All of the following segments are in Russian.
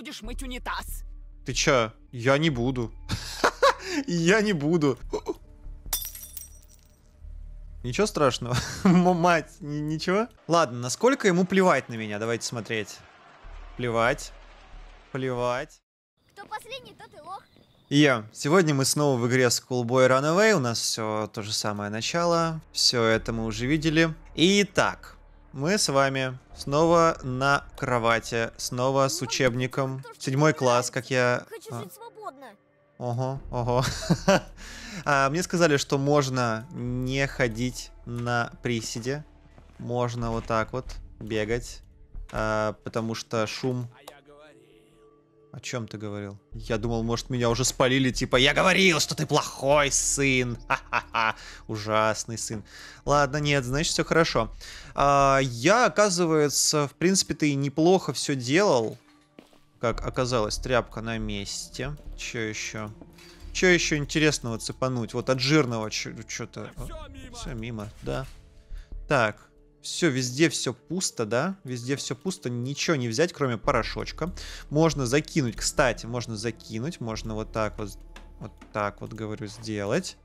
будешь мыть унитаз. Ты чё? Я не буду. Я не буду. Ничего страшного. Мать, ничего? Ладно, насколько ему плевать на меня? Давайте смотреть. Плевать. Плевать. Кто последний, тот и лох. И я. Сегодня мы снова в игре Schoolboy Runaway. У нас все то же самое начало. Все это мы уже видели. Итак, мы с вами снова на кровати, снова с учебником. Седьмой класс, как я... А. Хочу жить свободно. Ого, ого. А, мне сказали, что можно не ходить на приседе. Можно вот так вот бегать. А, потому что шум о чем ты говорил? Я думал, может, меня уже спалили, типа, я говорил, что ты плохой сын. Ха-ха-ха, ужасный сын. Ладно, нет, значит, все хорошо. А, я, оказывается, в принципе, ты неплохо все делал. Как оказалось, тряпка на месте. Че еще? Че еще интересного цепануть? Вот от жирного что-то... Все мимо. все мимо, да. Так, все, везде все пусто, да, везде все пусто, ничего не взять, кроме порошочка. Можно закинуть, кстати, можно закинуть, можно вот так вот, вот так вот, говорю, сделать.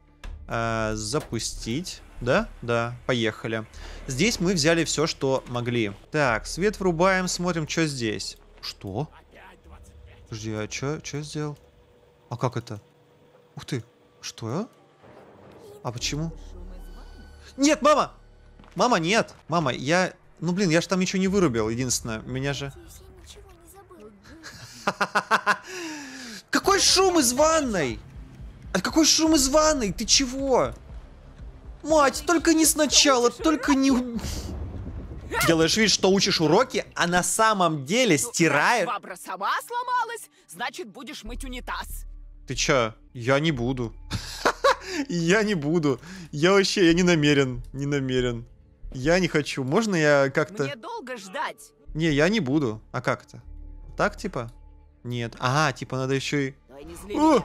А, запустить, да, да, поехали. Здесь мы взяли все, что могли. Так, свет врубаем, смотрим, что здесь. Что? Подожди, а что я сделал? А как это? Ух ты, что я? А почему? Нет, мама! Мама, нет! Мама, я... Ну, блин, я же там ничего не вырубил, единственное. Меня же... Какой шум из ванной? А какой шум из ванной? Ты чего? Мать, только не сначала, только не... Делаешь вид, что учишь уроки, а на самом деле ну, стираешь... Вабра сама сломалась, значит будешь мыть унитаз. Ты чё? Я не буду. Я не буду. Я вообще, я не намерен. Не намерен. Я не хочу. Можно я как-то... Мне долго ждать. Не, я не буду. А как то Так, типа? Нет. Ага, типа надо еще и... Ой, не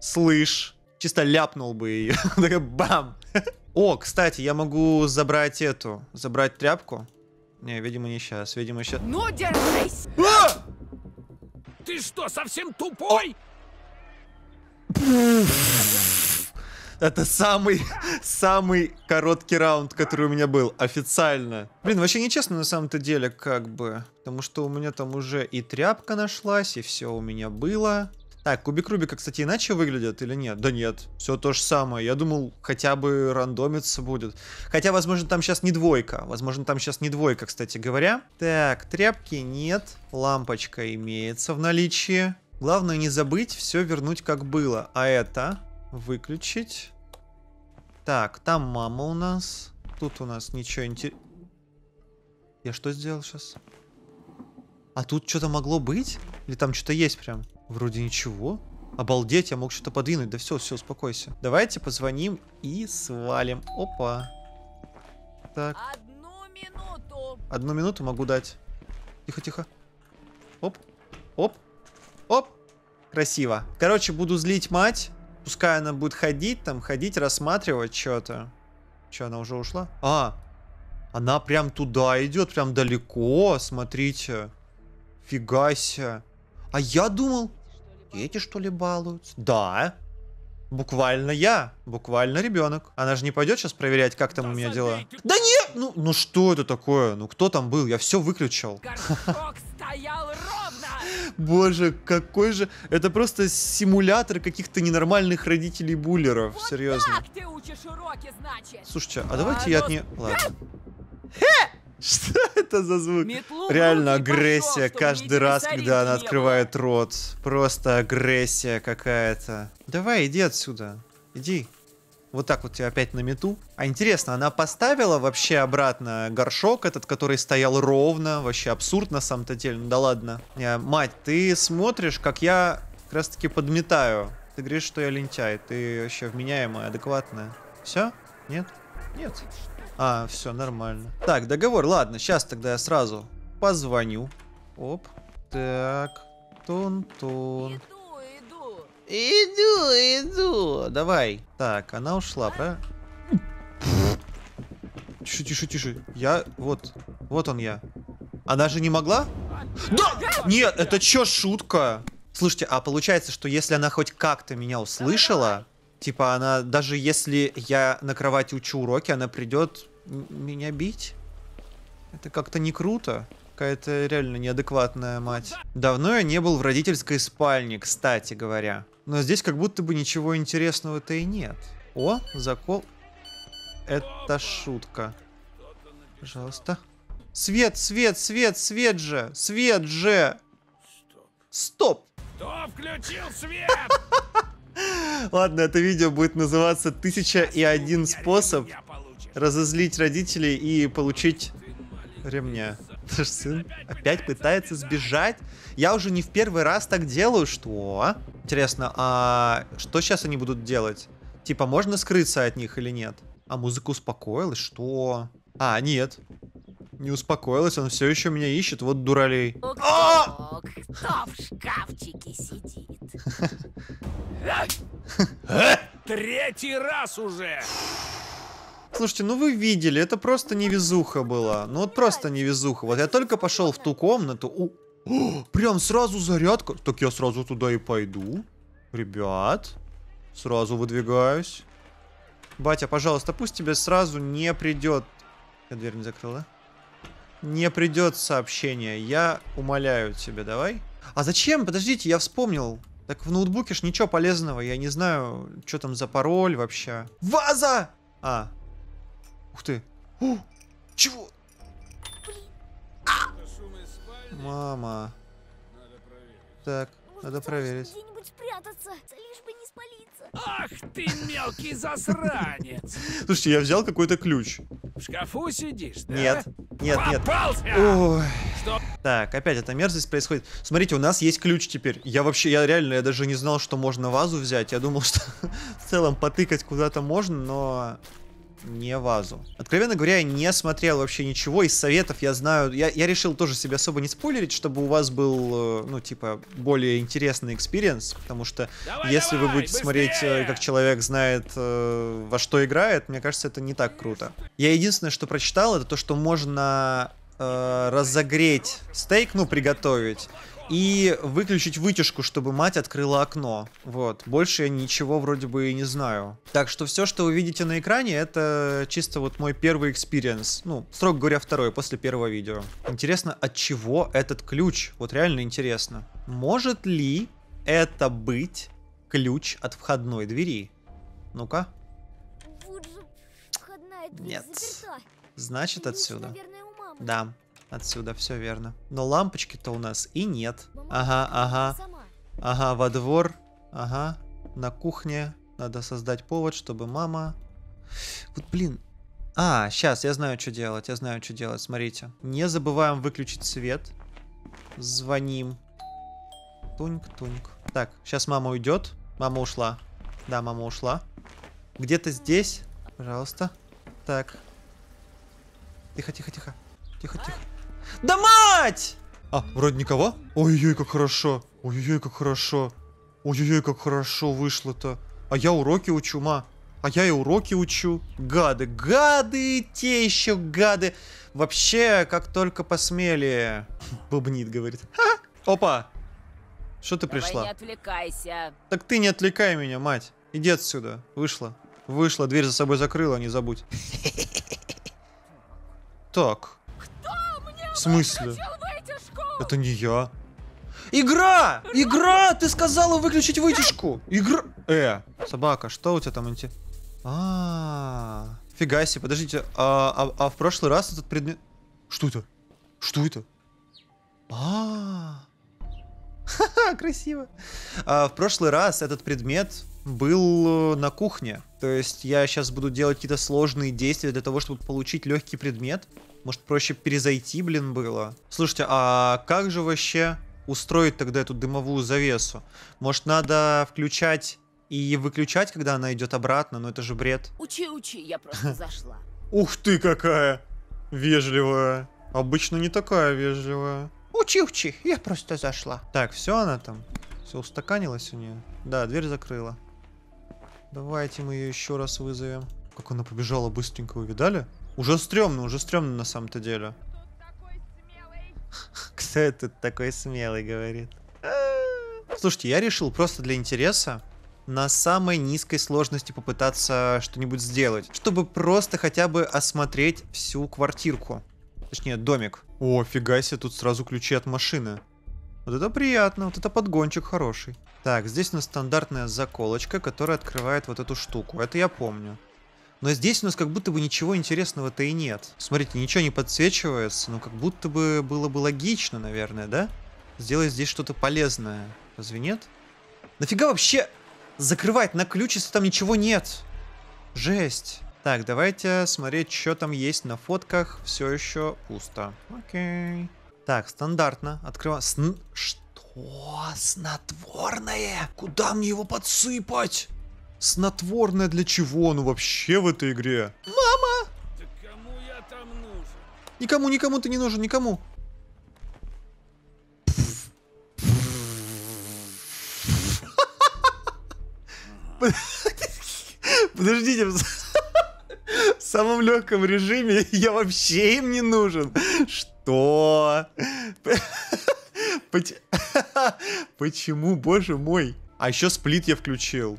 Слышь. Чисто ляпнул бы ее. Такая бам. О, кстати, я могу забрать эту. Забрать тряпку. Не, видимо, не сейчас. Видимо, сейчас... Ну, держись! А! Ты что, совсем тупой? Пфф. Это самый, самый короткий раунд, который у меня был. Официально. Блин, вообще нечестно на самом-то деле, как бы. Потому что у меня там уже и тряпка нашлась, и все у меня было. Так, кубик Рубика, кстати, иначе выглядят или нет? Да нет, все то же самое. Я думал, хотя бы рандомиться будет. Хотя, возможно, там сейчас не двойка. Возможно, там сейчас не двойка, кстати говоря. Так, тряпки нет. Лампочка имеется в наличии. Главное не забыть все вернуть как было. А это... Выключить. Так, там мама у нас. Тут у нас ничего интересного. Я что сделал сейчас? А тут что-то могло быть? Или там что-то есть прям? Вроде ничего. Обалдеть, я мог что-то подвинуть. Да все, все, успокойся. Давайте позвоним и свалим. Опа. Так. Одну минуту. Одну минуту могу дать. Тихо, тихо. Оп. Оп. Оп. Красиво. Короче, буду злить мать. Пускай она будет ходить там, ходить, рассматривать что-то. Че, она уже ушла? А, она прям туда идет, прям далеко, смотрите. Фига себе. А я думал, дети что ли балуются? Да. Буквально я, буквально ребенок. Она же не пойдет сейчас проверять, как там да у меня дела. Да нет! Ну, ну что это такое? Ну кто там был? Я все выключил. Горшок Боже, какой же... Это просто симулятор каких-то ненормальных родителей буллеров, вот серьезно. Так ты учишь уроки, значит. Слушайте, а, а давайте я а, от не... Ну, Ладно. Что это за звук? Метлу Реально агрессия пошел, каждый раз, когда она открывает рот. Просто агрессия какая-то. Давай, иди отсюда. Иди вот так вот тебя опять на мету. А интересно, она поставила вообще обратно горшок этот, который стоял ровно, вообще абсурд на самом-то деле, ну да ладно. Я, мать, ты смотришь, как я как раз таки подметаю. Ты говоришь, что я лентяй, ты вообще вменяемая, адекватная. Все? Нет? Нет. А, все, нормально. Так, договор, ладно, сейчас тогда я сразу позвоню. Оп. Так, тун-тун. Иду, иду. Давай. Так, она ушла, правильно? Тише, тише, тише. Я, вот, вот он я. Она же не могла? Да! Нет, это чё шутка? Слушайте, а получается, что если она хоть как-то меня услышала, типа она, даже если я на кровати учу уроки, она придет меня бить? Это как-то не круто. Какая-то реально неадекватная мать. Давно я не был в родительской спальне, кстати говоря. Но здесь как будто бы ничего интересного-то и нет. О, закол. Это шутка. Пожалуйста. Свет, свет, свет, свет же! Свет же! Стоп! Кто включил свет? Ладно, это видео будет называться «Тысяча и один способ разозлить родителей и получить ремня». Наш сын опять пытается сбежать. Я уже не в первый раз так делаю. Что? Интересно, а что сейчас они будут делать? Типа, можно скрыться от них или нет? А музыка успокоилась? Что? А, нет. Не успокоилась, он все еще меня ищет. Вот дуралей. Кто, а! кто в шкафчике сидит? Э? Э? Третий раз уже! Слушайте, ну вы видели, это просто невезуха была. Ну вот просто невезуха. Вот я только пошел в ту комнату. О, о, прям сразу зарядка. Так я сразу туда и пойду. Ребят, сразу выдвигаюсь. Батя, пожалуйста, пусть тебе сразу не придет... Я дверь не закрыла. Не придет сообщение. Я умоляю тебя, давай. А зачем? Подождите, я вспомнил. Так в ноутбуке ж ничего полезного. Я не знаю, что там за пароль вообще. Ваза! А, Ух ты. О, чего? Мама. Так, надо проверить. где лишь бы не Ах ты мелкий засранец. Слушайте, я взял какой-то ключ. В шкафу сидишь, да? Нет, нет, Попался! нет. Ой. Что? Так, опять эта мерзость происходит. Смотрите, у нас есть ключ теперь. Я вообще, я реально, я даже не знал, что можно вазу взять. Я думал, что в целом потыкать куда-то можно, но не вазу. Откровенно говоря, я не смотрел вообще ничего из советов, я знаю, я, я решил тоже себе особо не спойлерить, чтобы у вас был, э, ну, типа, более интересный экспириенс, потому что давай, если давай, вы будете э, быстрее! смотреть, как человек знает, э, во что играет, мне кажется, это не так круто. Я единственное, что прочитал, это то, что можно э, разогреть стейк, ну, приготовить, и выключить вытяжку, чтобы мать открыла окно. Вот. Больше я ничего вроде бы и не знаю. Так что все, что вы видите на экране, это чисто вот мой первый экспириенс. Ну, строго говоря, второй, после первого видео. Интересно, от чего этот ключ? Вот реально интересно. Может ли это быть ключ от входной двери? Ну-ка. Вот Нет. Заперта. Значит, отсюда. да. Отсюда, все верно. Но лампочки-то у нас и нет. Ага, ага. Ага, во двор. Ага. На кухне. Надо создать повод, чтобы мама... Вот, блин. А, сейчас, я знаю, что делать. Я знаю, что делать. Смотрите. Не забываем выключить свет. Звоним. Туньк-туньк. Так, сейчас мама уйдет. Мама ушла. Да, мама ушла. Где-то здесь. Пожалуйста. Так. Тихо, тихо, тихо. Тихо, тихо. Да мать! А, вроде никого. Ой-ой-ой, как хорошо. Ой-ой-ой, как хорошо. Ой-ой-ой, как хорошо вышло-то. А я уроки учу, ма. А я и уроки учу. Гады, гады, те еще гады. Вообще, как только посмели. Бубнит, говорит. Ха! Опа! Что ты Давай пришла? не отвлекайся. Так ты не отвлекай меня, мать. Иди отсюда. Вышла. Вышла, дверь за собой закрыла, не забудь. Так. В смысле? Это не я. Игра! Игра! Ты сказала выключить вытяжку! Игра... Э, собака, что у тебя там интересно? А, -а, а Фига себе, подождите, а, а, а, в прошлый раз этот предмет... Что это? Что это? А, -а. Ха-ха, красиво. А, в прошлый раз этот предмет был э, на кухне. То есть я сейчас буду делать какие-то сложные действия для того, чтобы получить легкий предмет. Может, проще перезайти, блин, было. Слушайте, а как же вообще устроить тогда эту дымовую завесу? Может, надо включать и выключать, когда она идет обратно? Но ну, это же бред. Учи, учи, я просто зашла. Ух ты какая! Вежливая. Обычно не такая вежливая. Учи-учи, я просто зашла. Так, все она там? Все устаканилось у нее? Да, дверь закрыла. Давайте мы ее еще раз вызовем. Как она побежала быстренько, увидали? Уже стрёмно, уже стрёмно на самом-то деле. Кто этот такой смелый, говорит? Слушайте, я решил просто для интереса на самой низкой сложности попытаться что-нибудь сделать, чтобы просто хотя бы осмотреть всю квартирку. Точнее, домик. О, фига себе, тут сразу ключи от машины. Вот это приятно, вот это подгончик хороший. Так, здесь у нас стандартная заколочка, которая открывает вот эту штуку. Это я помню. Но здесь у нас как будто бы ничего интересного-то и нет. Смотрите, ничего не подсвечивается, но как будто бы было бы логично, наверное, да? Сделать здесь что-то полезное. Разве нет? Нафига вообще закрывать на ключ, если там ничего нет? Жесть. Так, давайте смотреть, что там есть на фотках. Все еще пусто. Окей. Так, стандартно. Открываем. Сн... Что? Снотворное? Куда мне его подсыпать? Снотворное для чего? Ну вообще в этой игре. Мама! Да кому я там нужен? Никому, никому ты не нужен, никому. Подождите, в самом легком режиме я вообще им не нужен. Что? Что? Почему, боже мой? А еще сплит я включил.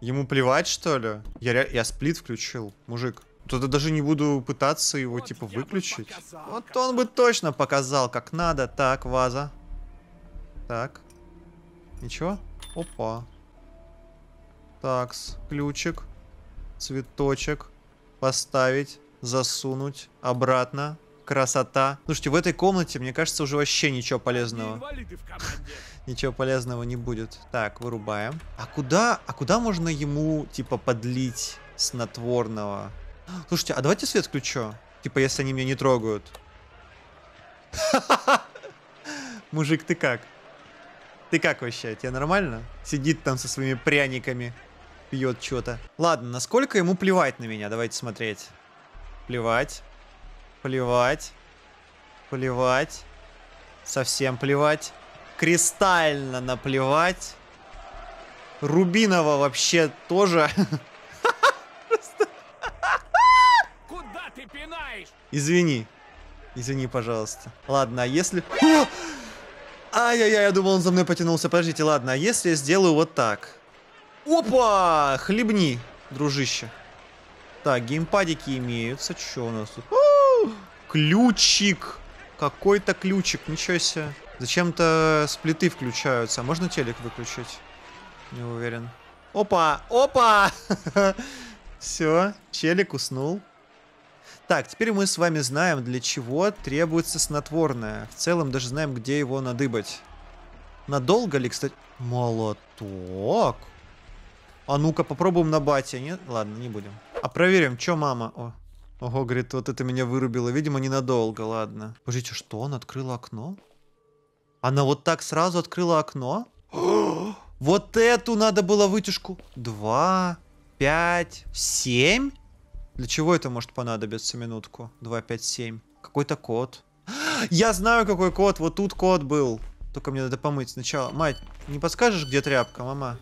Ему плевать, что ли? Я, я сплит включил, мужик. Тогда даже не буду пытаться его, вот типа, выключить. Вот он бы точно показал, как надо. Так, ваза. Так. Ничего? Опа. Такс. Ключик. Цветочек. Поставить. Засунуть. Обратно красота. Слушайте, в этой комнате, мне кажется, уже вообще ничего полезного. Ничего полезного не будет. Так, вырубаем. А куда, а куда можно ему, типа, подлить снотворного? Слушайте, а давайте свет включу. Типа, если они меня не трогают. Мужик, ты как? Ты как вообще? Тебе нормально? Сидит там со своими пряниками, пьет что-то. Ладно, насколько ему плевать на меня? Давайте смотреть. Плевать. Плевать. Плевать. Совсем плевать. Кристально наплевать. Рубинова вообще тоже. Куда ты пинаешь? Извини. Извини, пожалуйста. Ладно, а если... Ай-яй-яй, я думал, он за мной потянулся. Подождите, ладно, а если я сделаю вот так? Опа! Хлебни, дружище. Так, геймпадики имеются. Что у нас тут? О! Ключик! Какой-то ключик, ничего себе. Зачем-то сплиты включаются. А можно телек выключить? Не уверен. Опа! Опа! Все, челик уснул. Так, теперь мы с вами знаем, для чего требуется снотворное. В целом даже знаем, где его надыбать. Надолго ли, кстати? Молоток. А ну-ка, попробуем на бате. Нет? Ладно, не будем. А проверим, что мама... О, Ого, говорит, вот это меня вырубило. Видимо, ненадолго, ладно. Подождите, что? Он открыл окно? Она вот так сразу открыла окно? вот эту надо было вытяжку. Два, пять, семь? Для чего это может понадобиться, минутку? Два, пять, семь. Какой-то код. Я знаю, какой код. Вот тут код был. Только мне надо помыть сначала. Мать, не подскажешь, где тряпка, мама?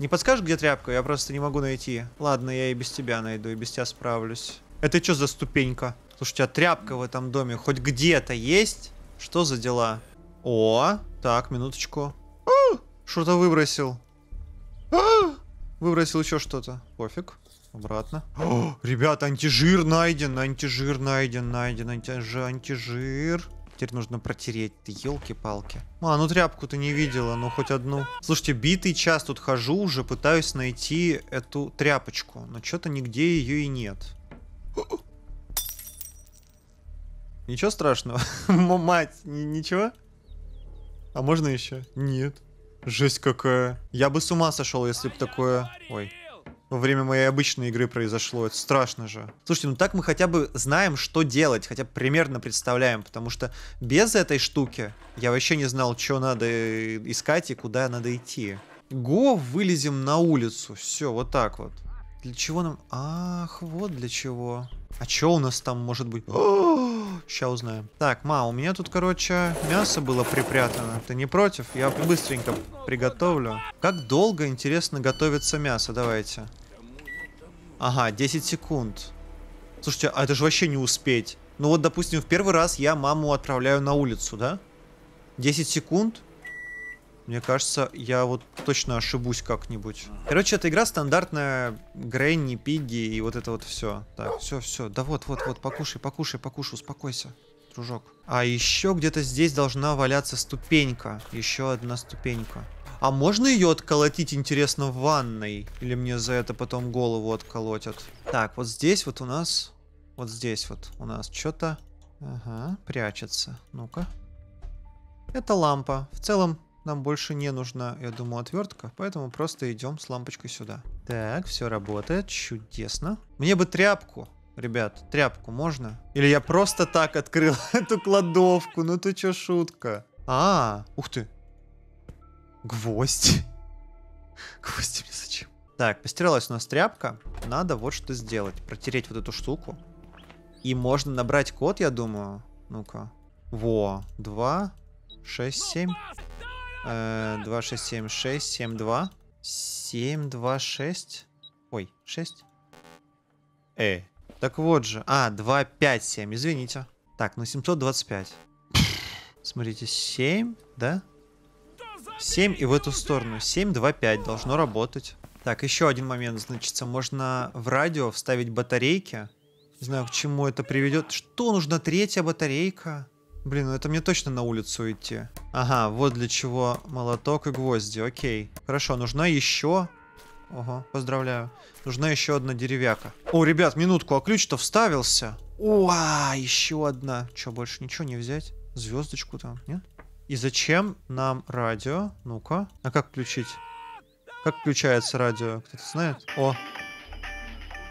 Не подскажешь, где тряпка? Я просто не могу найти. Ладно, я и без тебя найду, и без тебя справлюсь. Это что за ступенька? Слушайте, а тряпка в этом доме хоть где-то есть? Что за дела? О, так, минуточку. А, что-то выбросил. А, выбросил еще что-то. Пофиг. Обратно. О, ребята, антижир найден, антижир найден, найден, антижир, антижир. Теперь нужно протереть. Ты елки-палки. А, ну тряпку ты не видела, ну хоть одну. Слушайте, битый час тут хожу уже, пытаюсь найти эту тряпочку. Но что-то нигде ее и нет. Ничего страшного? Мать, ничего? А можно еще? Нет. Жесть какая. Я бы с ума сошел, если бы такое... Ой. Во время моей обычной игры произошло. Это страшно же. Слушайте, ну так мы хотя бы знаем, что делать. Хотя бы примерно представляем. Потому что без этой штуки я вообще не знал, что надо э, искать и куда надо идти. Го, вылезем на улицу. Все, вот так вот. Для чего нам... Ах, вот для чего. А что у нас там может быть? А! Сейчас узнаем. Так, ма, у меня тут, короче, мясо было припрятано. Ты не против? Я быстренько приготовлю. Как долго, интересно, готовится мясо? Давайте. Ага, 10 секунд. Слушайте, а это же вообще не успеть. Ну вот, допустим, в первый раз я маму отправляю на улицу, да? 10 секунд? Мне кажется, я вот точно ошибусь как-нибудь. Короче, эта игра стандартная. Грэнни, Пигги и вот это вот все. Так, все, все. Да вот, вот, вот, покушай, покушай, покушай, успокойся, дружок. А еще где-то здесь должна валяться ступенька. Еще одна ступенька. А можно ее отколотить, интересно, в ванной? Или мне за это потом голову отколотят? Так, вот здесь вот у нас... Вот здесь вот у нас что-то... Ага, прячется. Ну-ка. Это лампа. В целом, нам больше не нужна, я думаю, отвертка, поэтому просто идем с лампочкой сюда. Так, все работает, чудесно. Мне бы тряпку, ребят, тряпку можно? Или я просто так открыл эту кладовку, ну ты чё, шутка? А, ух ты. Гвоздь. Гвоздь мне зачем? Так, постиралась у нас тряпка. Надо вот что сделать. Протереть вот эту штуку. И можно набрать код, я думаю. Ну-ка. Во, два, шесть, семь. Э, 2, 6, 7, 6, 7, 2. 7, 2, Ой, 6. Э, так вот же. А, 2, 5, 7, извините. Так, ну 725. Смотрите, 7, да? 7 и в эту сторону. 7, 2, 5 должно работать. Так, еще один момент, значит, можно в радио вставить батарейки. Не знаю, к чему это приведет. Что, нужна третья батарейка? Блин, ну это мне точно на улицу идти. Ага, вот для чего молоток и гвозди, окей. Хорошо, нужна еще... Ого, поздравляю. Нужна еще одна деревяка. О, ребят, минутку, а ключ-то вставился. Уа, еще одна. Че, больше ничего не взять? Звездочку там, нет? И зачем нам радио? Ну-ка. А как включить? Как включается радио? Кто-то знает? О,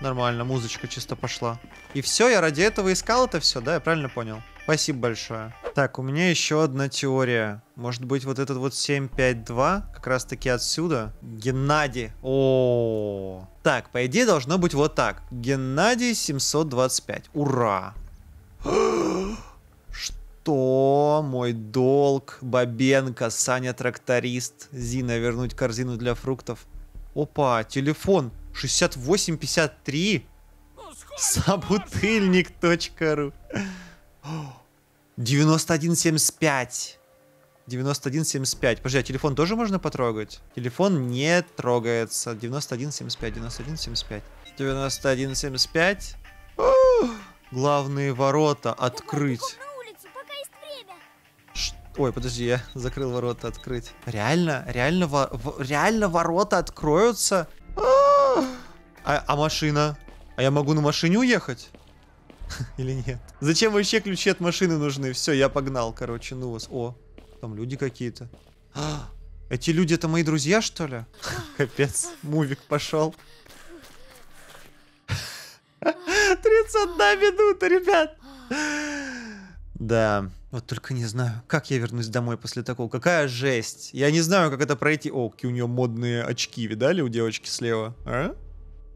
нормально, музычка чисто пошла. И все, я ради этого искал это все, да? Я правильно понял? Спасибо большое. Так, у меня еще одна теория. Может быть, вот этот вот 752 как раз-таки отсюда? Геннадий. О, -о, О, Так, по идее должно быть вот так. Геннадий 725. Ура. Что? Мой долг. Бабенко, Саня тракторист. Зина, вернуть корзину для фруктов. Опа, телефон 6853. Ну, Собутыльник.ру 91,75. 91,75. Подожди, а телефон тоже можно потрогать? Телефон не трогается. 91,75, 91,75. 91,75. Главные ворота открыть. Ой, подожди, я закрыл ворота открыть. Реально? Реально, во реально ворота откроются? А, а машина? А я могу на машине уехать? Или нет? Зачем вообще ключи от машины нужны? Все, я погнал, короче, ну вас. О, там люди какие-то. А, эти люди это мои друзья, что ли? Капец, мувик пошел. 31 минута, ребят. Да, вот только не знаю, как я вернусь домой после такого. Какая жесть. Я не знаю, как это пройти. О, какие у нее модные очки, видали у девочки слева? А?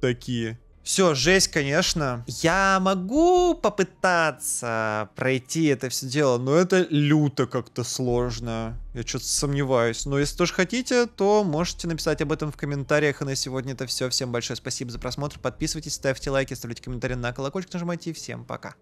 Такие. Все, жесть, конечно. Я могу попытаться пройти это все дело, но это люто как-то сложно. Я что-то сомневаюсь. Но если тоже хотите, то можете написать об этом в комментариях. И на сегодня это все. Всем большое спасибо за просмотр. Подписывайтесь, ставьте лайки, ставьте комментарии на колокольчик, нажимайте. И всем пока.